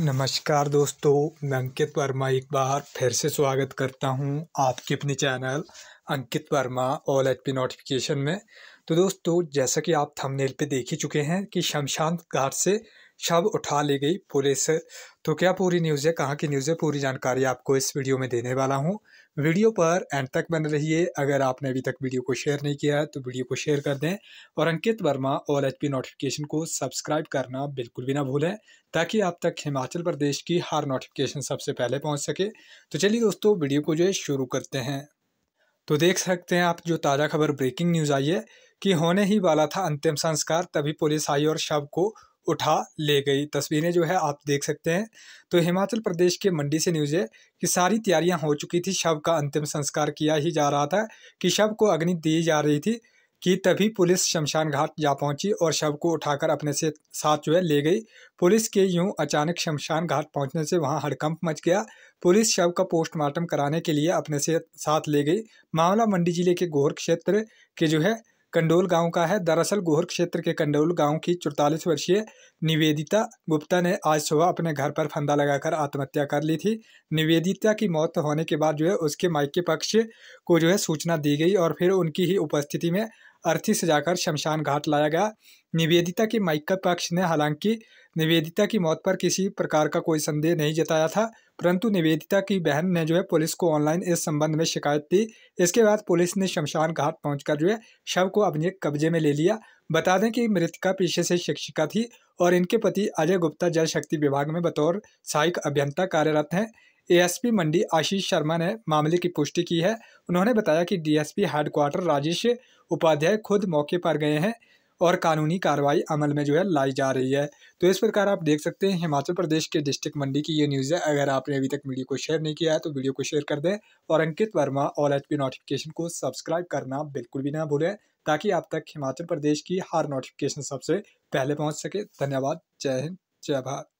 नमस्कार दोस्तों मैं अंकित वर्मा एक बार फिर से स्वागत करता हूं आपके अपने channel Ankit Verma all H P notification में तो दोस्तों जैसा कि आप थंबनेल पे देख ही चुके हैं कि शमशान घाट से शव उठा ली गई पुलिस तो क्या पूरी न्यूज़ है कहाँ की न्यूज़ है पूरी जानकारी आपको इस वीडियो में देने वाला हूँ वीडियो पर एंड तक बन रहिए अगर आपने अभी तक वीडियो को शेयर नहीं किया है तो वीडियो को शेयर कर दें और Ankit Verma all H notification को सब्सक्राइब करना बिल्कुल भी ना भूलें ताकि आप तक हिमाचल प्रदेश की हर नोटिफिकेशन सबसे पहले पहुँच सके तो चलिए दोस्तों वीडियो को जो है शुरू करते हैं तो देख सकते हैं आप जो ताज़ा खबर ब्रेकिंग न्यूज़ आई है कि होने ही वाला था अंतिम संस्कार तभी पुलिस आई और शव को उठा ले गई तस्वीरें जो है आप देख सकते हैं तो हिमाचल प्रदेश के मंडी से न्यूज़ है कि सारी तैयारियां हो चुकी थी शव का अंतिम संस्कार किया ही जा रहा था कि शव को अग्नि दी जा रही थी कि तभी पुलिस शमशान घाट जा पहुंची और शव को उठाकर अपने से साथ जो है ले गई पुलिस के यूं अचानक शमशान घाट पहुंचने से वहां हड़कंप मच गया पुलिस शव का पोस्टमार्टम कराने के लिए अपने से साथ ले गई मामला मंडी जिले के गोहर क्षेत्र के जो है कंडोल गांव का है दरअसल गोहर क्षेत्र के कंडोल गांव की चौतालीस वर्षीय निवेदिता गुप्ता ने आज सुबह अपने घर पर फंदा लगाकर आत्महत्या कर ली थी निवेदिता की मौत होने के बाद जो है उसके मायके पक्ष को जो है सूचना दी गई और फिर उनकी ही उपस्थिति में अर्थी सजाकर शमशान घाट लाया गया निवेदिता के माइका पक्ष ने हालांकि निवेदिता की मौत पर किसी प्रकार का कोई संदेह नहीं जताया था परंतु निवेदिता की बहन ने जो है पुलिस को ऑनलाइन इस संबंध में शिकायत दी इसके बाद पुलिस ने शमशान घाट पहुंचकर जो है शव को अपने कब्जे में ले लिया बता दें कि मृतका पीछे से शिक्षिका थी और इनके पति अजय गुप्ता जल शक्ति विभाग में बतौर सहायक अभियंता कार्यरत हैं एएसपी मंडी आशीष शर्मा ने मामले की पुष्टि की है उन्होंने बताया कि डीएसपी हेडक्वार्टर राजेश उपाध्याय खुद मौके पर गए हैं और कानूनी कार्रवाई अमल में जो है लाई जा रही है तो इस प्रकार आप देख सकते हैं हिमाचल प्रदेश के डिस्ट्रिक्ट मंडी की ये न्यूज़ है अगर आपने अभी तक वीडियो को शेयर नहीं किया है तो वीडियो को शेयर कर दें और Ankit Verma all H notification को सब्सक्राइब करना बिल्कुल भी ना भूलें ताकि आप तक हिमाचल प्रदेश की हर नोटिफिकेशन सबसे पहले पहुँच सके धन्यवाद जय हिंद जय भारत